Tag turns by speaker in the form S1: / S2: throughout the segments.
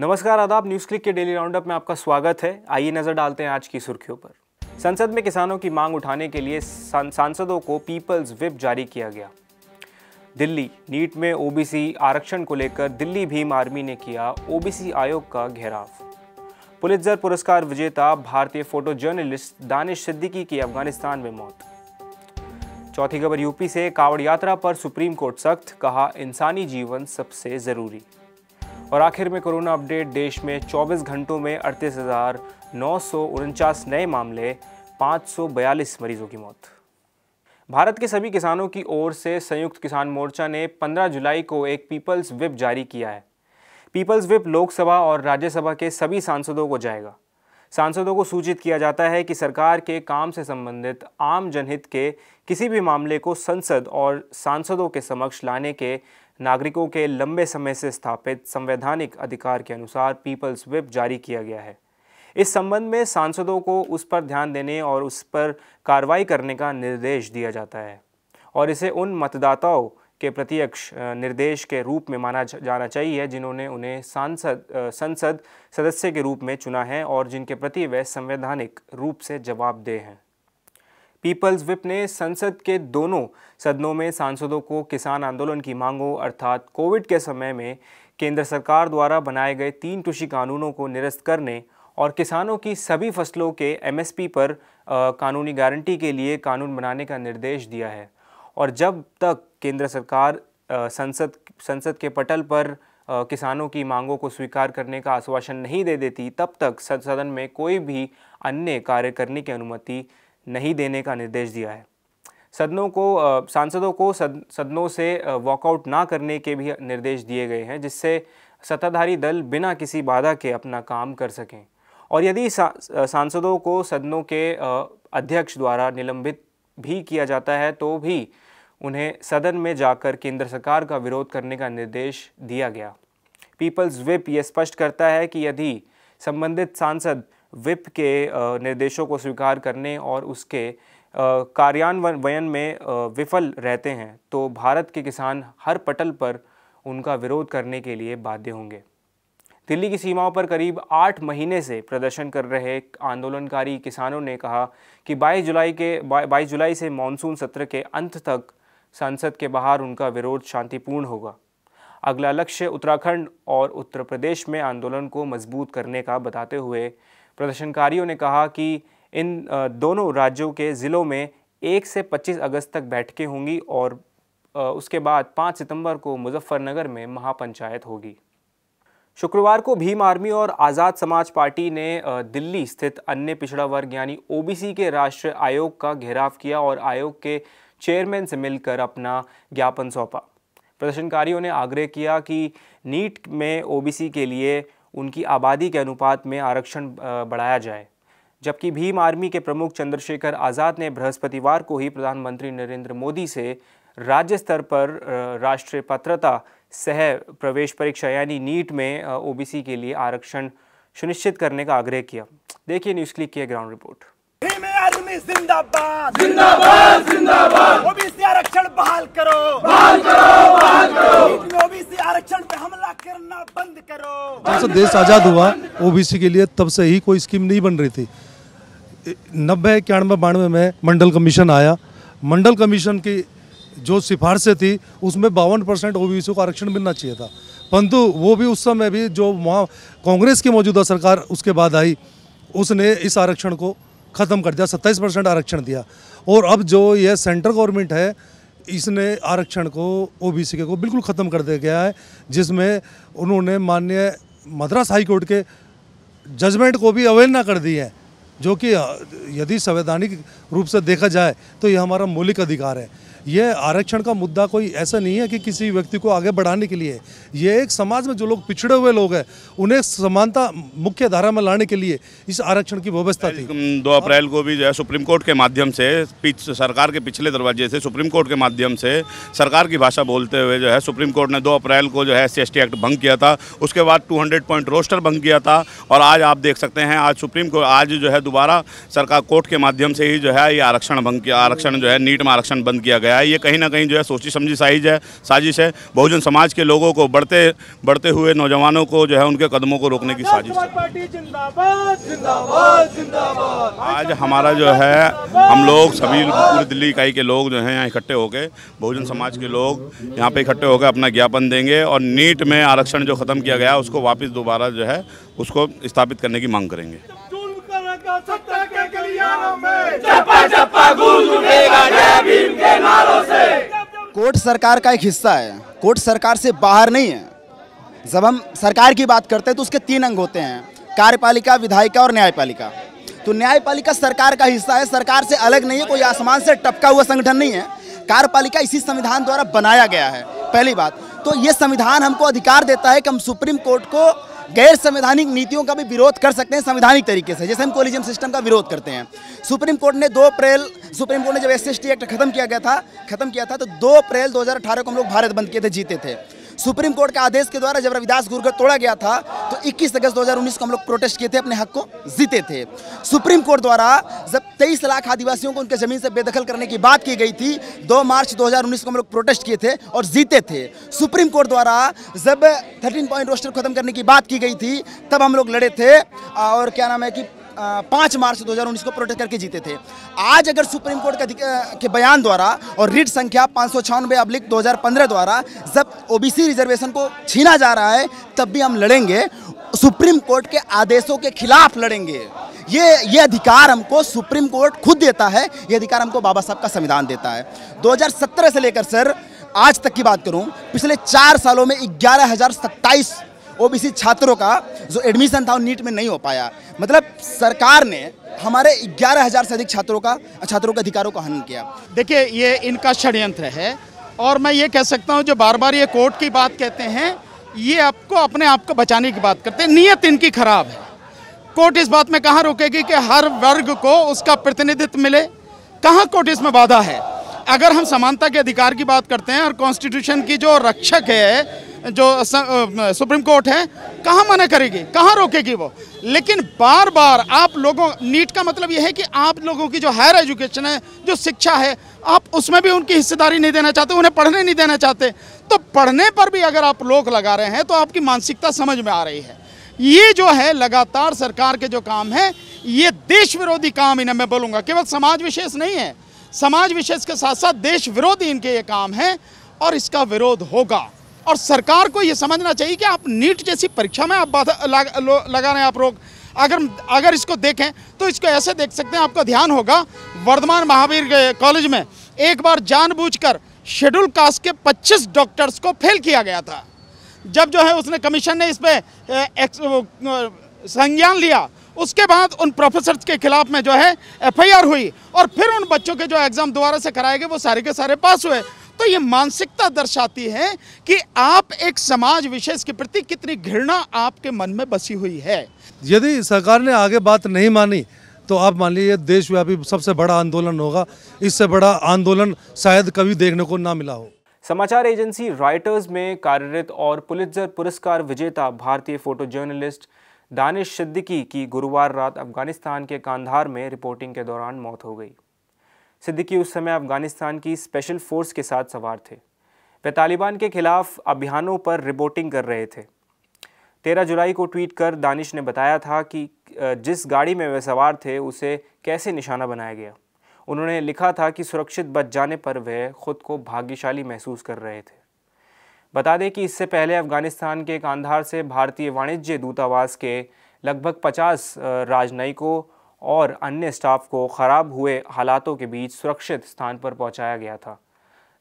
S1: नमस्कार आदाब News Click के डेली राउंडअप में आपका स्वागत है आइए नजर डालते हैं आज की सुर्खियों पर संसद में किसानों की मांग उठाने के लिए सांसदों को पीपल्स विप जारी किया गया दिल्ली नीट में ओबीसी आरक्षण को लेकर दिल्ली भीम आर्मी ने किया ओबीसी आयोग का घेराव पुलित्जर पुरस्कार विजेता भारतीय फोटो जर्नलिस्ट दानिश सिद्दीकी की अफगानिस्तान में मौत चौथी खबर यूपी से कावड़ यात्रा पर सुप्रीम कोर्ट सख्त कहा इंसानी जीवन सबसे ज़रूरी और आखिर में कोरोना अपडेट देश में 24 घंटों में अड़तीस नए मामले 542 मरीजों की मौत भारत के सभी किसानों की ओर से संयुक्त किसान मोर्चा ने 15 जुलाई को एक पीपल्स विप जारी किया है पीपल्स विप लोकसभा और राज्यसभा के सभी सांसदों को जाएगा सांसदों को सूचित किया जाता है कि सरकार के काम से संबंधित आम जनहित के किसी भी मामले को संसद और सांसदों के समक्ष लाने के नागरिकों के लंबे समय से स्थापित संवैधानिक अधिकार के अनुसार पीपल्स विप जारी किया गया है इस संबंध में सांसदों को उस पर ध्यान देने और उस पर कार्रवाई करने का निर्देश दिया जाता है और इसे उन मतदाताओं के प्रत्यक्ष निर्देश के रूप में माना जाना चाहिए जिन्होंने उन्हें सांसद संसद सदस्य के रूप में चुना है और जिनके प्रति वे संवैधानिक रूप से जवाबदेह हैं पीपल्स विप ने संसद के दोनों सदनों में सांसदों को किसान आंदोलन की मांगों अर्थात कोविड के समय में केंद्र सरकार द्वारा बनाए गए तीन कृषि कानूनों को निरस्त करने और किसानों की सभी फसलों के एमएसपी पर आ, कानूनी गारंटी के लिए कानून बनाने का निर्देश दिया है और जब तक केंद्र सरकार आ, संसद संसद के पटल पर आ, किसानों की मांगों को स्वीकार करने का आश्वासन नहीं दे देती तब तक सदन में कोई भी अन्य कार्य करने की अनुमति नहीं देने का निर्देश दिया है सदनों को सांसदों को सद, सदनों से वॉकआउट ना करने के भी निर्देश दिए गए हैं जिससे सत्ताधारी दल बिना किसी बाधा के अपना काम कर सकें और यदि सा, सांसदों को सदनों के अध्यक्ष द्वारा निलंबित भी किया जाता है तो भी उन्हें सदन में जाकर केंद्र सरकार का विरोध करने का निर्देश दिया गया पीपल्स विप ये स्पष्ट करता है कि यदि संबंधित सांसद विप के निर्देशों को स्वीकार करने और उसके कार्यान्वयन में विफल रहते हैं तो भारत के किसान हर पटल पर उनका विरोध करने के लिए बाध्य होंगे दिल्ली की सीमाओं पर करीब आठ महीने से प्रदर्शन कर रहे आंदोलनकारी किसानों ने कहा कि 22 जुलाई के 22 जुलाई से मानसून सत्र के अंत तक संसद के बाहर उनका विरोध शांतिपूर्ण होगा अगला लक्ष्य उत्तराखंड और उत्तर प्रदेश में आंदोलन को मजबूत करने का बताते हुए प्रदर्शनकारियों ने कहा कि इन दोनों राज्यों के ज़िलों में एक से पच्चीस अगस्त तक बैठकें होंगी और उसके बाद पाँच सितंबर को मुजफ्फरनगर में महापंचायत होगी शुक्रवार को भीम आर्मी और आज़ाद समाज पार्टी ने दिल्ली स्थित अन्य पिछड़ा वर्ग यानी ओबीसी के राष्ट्रीय आयोग का घेराव किया और आयोग के चेयरमैन से मिलकर अपना ज्ञापन सौंपा प्रदर्शनकारियों ने आग्रह किया कि नीट में ओबीसी के लिए उनकी आबादी के अनुपात में आरक्षण बढ़ाया जाए जबकि भीम आर्मी के प्रमुख चंद्रशेखर आज़ाद ने बृहस्पतिवार को ही प्रधानमंत्री नरेंद्र मोदी से राज्य स्तर पर राष्ट्रीय पात्रता सह प्रवेश परीक्षा यानी नीट में ओबीसी के लिए आरक्षण सुनिश्चित करने का आग्रह किया देखिए न्यूज क्लिक की ग्राउंड रिपोर्ट
S2: जिंदाबाद जिंदाबाद जिंदाबाद ओबीसी आरक्षण बहाल करो बहाल करो बहाल करो ओबीसी आरक्षण करना बंद
S3: करो जब से देश आज़ाद हुआ ओबीसी के लिए तब से ही कोई स्कीम नहीं बन रही थी नब्बे इक्यानवे बानवे में मंडल कमीशन आया मंडल कमीशन की जो सिफारशें थी उसमें बावन परसेंट ओ को आरक्षण मिलना चाहिए था परंतु वो भी उस समय भी जो वहाँ कांग्रेस की मौजूदा सरकार उसके बाद आई उसने इस आरक्षण को ख़त्म कर दिया सत्ताईस परसेंट आरक्षण दिया और अब जो यह सेंट्रल गवर्नमेंट है इसने आरक्षण को ओबीसी को बिल्कुल ख़त्म कर दिया गया है जिसमें उन्होंने माननीय मद्रास हाईकोर्ट के जजमेंट को भी अवहेलना कर दी है जो कि यदि संवैधानिक रूप से देखा जाए तो यह हमारा मौलिक अधिकार है ये आरक्षण का मुद्दा कोई ऐसा नहीं है कि किसी व्यक्ति को आगे बढ़ाने के लिए ये एक समाज में जो लोग पिछड़े हुए लोग हैं उन्हें समानता मुख्य धारा में लाने के लिए इस आरक्षण की व्यवस्था थी
S4: दो अप्रैल को भी जो है सुप्रीम कोर्ट के माध्यम से सरकार के पिछले दरवाजे से सुप्रीम कोर्ट के माध्यम से सरकार की भाषा बोलते हुए जो है सुप्रीम कोर्ट ने दो अप्रैल को जो है एस सी एक्ट भंग किया था उसके बाद टू पॉइंट रोस्टर भंग किया था और आज आप देख सकते हैं आज सुप्रीम कोर्ट आज जो है दोबारा सरकार कोर्ट के माध्यम से ही जो है ये आरक्षण भंग किया आरक्षण जो है नीट में आरक्षण बंद किया गया गया है ये कहीं ना कहीं जो है सोची समझी साइज है साजिश है बहुजन समाज के लोगों को बढ़ते बढ़ते हुए नौजवानों को जो है उनके कदमों को रोकने की साजिश है आज हमारा जो है हम लोग सभी पूरी दिल्ली इकाई के लोग जो हैं यहाँ इकट्ठे होकर बहुजन समाज के लोग यहाँ पे इकट्ठे होकर अपना ज्ञापन देंगे और नीट में आरक्षण जो ख़त्म किया गया उसको वापस दोबारा जो है उसको स्थापित करने की मांग करेंगे
S2: चपा चपा गुल उठेगा सरकार का एक हिस्सा है कोर्ट सरकार से बाहर नहीं है जब हम सरकार की बात करते हैं तो उसके तीन अंग होते हैं कार्यपालिका विधायिका और न्यायपालिका तो न्यायपालिका सरकार का हिस्सा है सरकार से अलग नहीं है कोई आसमान से टपका हुआ संगठन नहीं है कार्यपालिका इसी संविधान द्वारा बनाया गया है पहली बात तो ये संविधान हमको अधिकार देता है कि हम सुप्रीम कोर्ट को गैर संवैधानिक नीतियों का भी विरोध कर सकते हैं संवैधानिक तरीके से जैसे हम कोलिजियम सिस्टम का विरोध करते हैं सुप्रीम कोर्ट ने दो अप्रैल सुप्रीम कोर्ट ने जब एस एक्ट खत्म किया गया था खत्म किया था तो दो अप्रैल 2018 को हम लोग भारत बंद किए थे जीते थे सुप्रीम कोर्ट के आदेश के द्वारा जब रविदास गुरु तोड़ा गया था तो 21 अगस्त 2019 को हम लोग प्रोटेस्ट किए थे अपने हक को जीते थे सुप्रीम कोर्ट द्वारा जब 23 लाख आदिवासियों को उनके ज़मीन से बेदखल करने की बात की गई थी 2 मार्च 2019 को हम लोग प्रोटेस्ट किए थे और जीते थे सुप्रीम कोर्ट द्वारा जब थर्टीन पॉइंट रोस्टर खत्म करने की बात की गई थी तब हम लोग लड़े थे और क्या नाम है कि पाँच मार्च 2019 को प्रोटेस्ट करके जीते थे आज अगर सुप्रीम कोर्ट के बयान द्वारा और रीट संख्या पाँच सौ छियानवे अब्लिक दो द्वारा जब ओबीसी रिजर्वेशन को छीना जा रहा है तब भी हम लड़ेंगे सुप्रीम कोर्ट के आदेशों के खिलाफ लड़ेंगे ये ये अधिकार हमको सुप्रीम कोर्ट खुद देता है ये अधिकार हमको बाबा साहब का संविधान देता है 2017 से लेकर सर आज तक की बात करूं पिछले चार सालों में ग्यारह हजार सत्ताईस ओबीसी छात्रों का जो एडमिशन था नीट में नहीं हो पाया मतलब सरकार ने हमारे ग्यारह हज़ार से अधिक
S4: छात्रों का छात्रों के अधिकारों का हनन किया देखिए ये इनका षड्यंत्र है और मैं ये कह सकता हूँ जो बार बार ये कोर्ट की बात कहते हैं ये आपको अपने आप को बचाने की बात करते हैं नीयत इनकी खराब है कोर्ट इस बात में कहाँ रोकेगी कि हर वर्ग को उसका प्रतिनिधित्व मिले कहाँ कोर्ट इसमें बाधा है अगर हम समानता के अधिकार की बात करते हैं और कॉन्स्टिट्यूशन की जो रक्षक है जो सुप्रीम कोर्ट है कहाँ मना करेगी कहाँ रोकेगी वो लेकिन बार बार आप लोगों नीट का मतलब यह है कि आप लोगों की जो हायर एजुकेशन है जो शिक्षा है आप उसमें भी उनकी हिस्सेदारी नहीं देना चाहते उन्हें पढ़ने नहीं देना चाहते तो पढ़ने पर भी अगर आप लोग लगा रहे हैं तो आपकी मानसिकता समझ में आ रही है ये जो है लगातार सरकार के जो काम है ये देश विरोधी काम इन्हें मैं बोलूँगा केवल समाज विशेष नहीं है समाज विशेष के साथ साथ देश विरोधी इनके ये काम है और इसका विरोध होगा और सरकार को ये समझना चाहिए कि आप नीट जैसी परीक्षा में आप लग, लगा रहे हैं आप रोग अगर अगर इसको देखें तो इसको ऐसे देख सकते हैं आपका ध्यान होगा वर्धमान महावीर कॉलेज में एक बार जानबूझकर शेड्यूल कास्ट के 25 डॉक्टर्स को फेल किया गया था जब जो है उसने कमीशन ने इस पर संज्ञान लिया उसके बाद उन प्रोफेसर के खिलाफ में जो है एफआईआर हुई और फिर उन बच्चों के जो एग्ज़ाम दोबारा से कराए गए वो सारे के सारे पास हुए तो ये मानसिकता दर्शाती है कि आप एक समाज विशेष के प्रति कितनी घृणा आपके मन में बसी हुई है
S3: यदि सरकार ने आगे बात नहीं मानी तो आप मान लीजिए देशव्यापी सबसे बड़ा आंदोलन होगा इससे बड़ा आंदोलन शायद कभी देखने को ना मिला हो
S1: समाचार एजेंसी राइटर्स में कार्यरत और पुलित्जर पुरस्कार विजेता भारतीय फोटो जर्नलिस्ट दानिश सिद्दीकी की गुरुवार रात अफगानिस्तान के कांधार में रिपोर्टिंग के दौरान मौत हो गई सिद्दीकी उस समय अफगानिस्तान की स्पेशल फोर्स के साथ सवार थे वे तालिबान के खिलाफ अभियानों पर रिपोर्टिंग कर रहे थे तेरह जुलाई को ट्वीट कर दानिश ने बताया था कि जिस गाड़ी में वे सवार थे उसे कैसे निशाना बनाया गया उन्होंने लिखा था कि सुरक्षित बच जाने पर वह खुद को भाग्यशाली महसूस कर रहे थे बता दें कि इससे पहले अफगानिस्तान के कांधार से भारतीय वाणिज्य दूतावास के लगभग 50 राजनयिकों और अन्य स्टाफ को ख़राब हुए हालातों के बीच सुरक्षित स्थान पर पहुंचाया गया था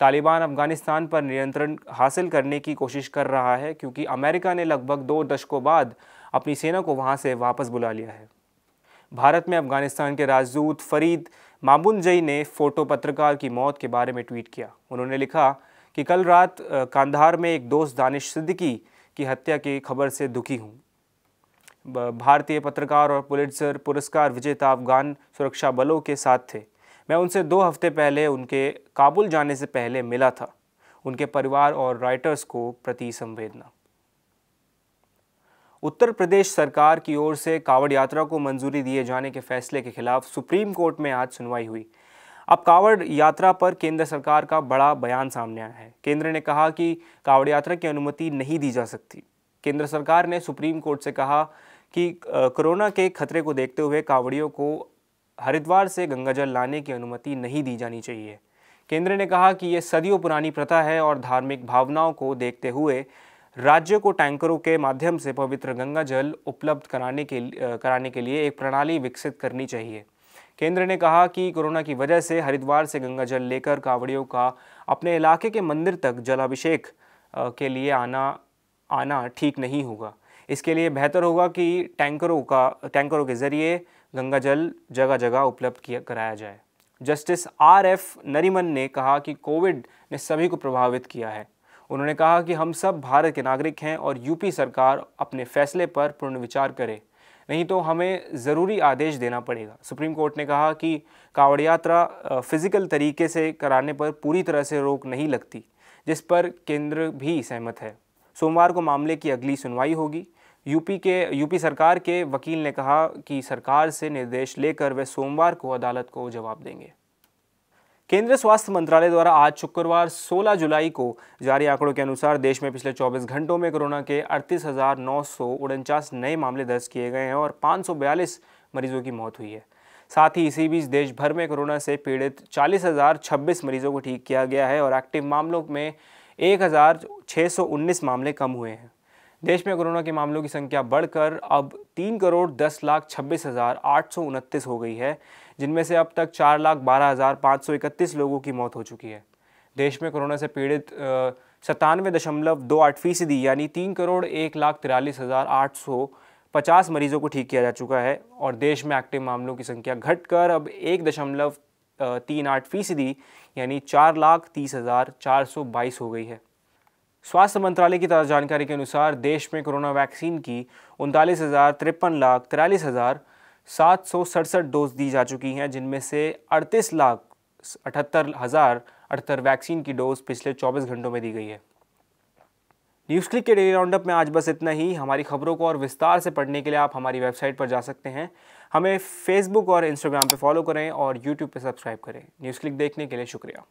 S1: तालिबान अफगानिस्तान पर नियंत्रण हासिल करने की कोशिश कर रहा है क्योंकि अमेरिका ने लगभग दो दशकों बाद अपनी सेना को वहां से वापस बुला लिया है भारत में अफगानिस्तान के राजदूत फरीद मामुनजई ने फ़ोटो पत्रकार की मौत के बारे में ट्वीट किया उन्होंने लिखा कि कल रात कांधार में एक दोस्त दानिश सिद्दीकी की हत्या की खबर से दुखी हूँ भारतीय पत्रकार और पुलिटर पुरस्कार विजेता अफगान सुरक्षा बलों के साथ थे मैं उनसे दो हफ्ते पहले उनके काबुल जाने से पहले मिला था उनके परिवार और राइटर्स को प्रति संवेदना उत्तर प्रदेश सरकार की ओर से कावड़ यात्रा को मंजूरी दिए जाने के फैसले के खिलाफ सुप्रीम कोर्ट में आज सुनवाई हुई अब कावड़ यात्रा पर केंद्र सरकार का बड़ा बयान सामने आया है केंद्र ने कहा कि कावड़ यात्रा की अनुमति नहीं दी जा सकती केंद्र सरकार ने सुप्रीम कोर्ट से कहा कि कोरोना के खतरे को देखते हुए कांवड़ियों को हरिद्वार से गंगाजल लाने की अनुमति नहीं दी जानी चाहिए केंद्र ने कहा कि ये सदियों पुरानी प्रथा है और धार्मिक भावनाओं को देखते हुए राज्य को टैंकरों के माध्यम से पवित्र गंगा जल उपलब्ध कराने के कराने के लिए एक प्रणाली विकसित करनी चाहिए केंद्र ने कहा कि कोरोना की वजह से हरिद्वार से गंगा जल लेकर कावड़ियों का अपने इलाके के मंदिर तक जलाभिषेक के लिए आना आना ठीक नहीं होगा इसके लिए बेहतर होगा कि टैंकरों का टैंकरों के ज़रिए गंगा जल जगह जगह उपलब्ध किया कराया जाए जस्टिस आर एफ नरीमन ने कहा कि कोविड ने सभी को प्रभावित किया है उन्होंने कहा कि हम सब भारत के नागरिक हैं और यूपी सरकार अपने फैसले पर पूर्ण विचार करे नहीं तो हमें ज़रूरी आदेश देना पड़ेगा सुप्रीम कोर्ट ने कहा कि कावड़ यात्रा फिजिकल तरीके से कराने पर पूरी तरह से रोक नहीं लगती जिस पर केंद्र भी सहमत है सोमवार को मामले की अगली सुनवाई होगी यूपी के यूपी सरकार के वकील ने कहा कि सरकार से निर्देश लेकर वे सोमवार को अदालत को जवाब देंगे केंद्रीय स्वास्थ्य मंत्रालय द्वारा आज शुक्रवार 16 जुलाई को जारी आंकड़ों के अनुसार देश में पिछले 24 घंटों में कोरोना के अड़तीस नए मामले दर्ज किए गए हैं और 542 मरीजों की मौत हुई है साथ ही इसी बीच देश भर में कोरोना से पीड़ित चालीस मरीजों को ठीक किया गया है और एक्टिव मामलों में एक मामले कम हुए हैं देश में कोरोना के मामलों की संख्या बढ़कर अब तीन करोड़ दस लाख छब्बीस हज़ार आठ सौ उनतीस हो गई है जिनमें से अब तक चार लाख बारह हज़ार पाँच सौ इकतीस लोगों की मौत हो चुकी है देश में कोरोना से पीड़ित सतानवे दशमलव दो आठ फीसदी यानी तीन करोड़ एक लाख तिरालीस हज़ार आठ सौ पचास मरीजों को ठीक किया जा चुका है और देश में एक्टिव मामलों की संख्या घटकर अब एक दशमलव तीन आठ फीसदी यानी चार लाख तीस हज़ार चार सौ बाईस हो गई है स्वास्थ्य मंत्रालय की ताज़ा जानकारी के अनुसार देश में कोरोना वैक्सीन की उनतालीस हज़ार तिरपन लाख तिरालीस हज़ार सात सौ सड़सठ डोज दी जा चुकी हैं जिनमें से अड़तीस लाख अठहत्तर हज़ार अठहत्तर वैक्सीन की डोज पिछले चौबीस घंटों में दी गई है न्यूज़ क्लिक के डेली राउंडअप में आज बस इतना ही हमारी खबरों को और विस्तार से पढ़ने के लिए आप हमारी वेबसाइट पर जा सकते हैं हमें फेसबुक और इंस्टाग्राम पर फॉलो करें और यूट्यूब पर सब्सक्राइब करें न्यूज़ क्लिक देखने के लिए शुक्रिया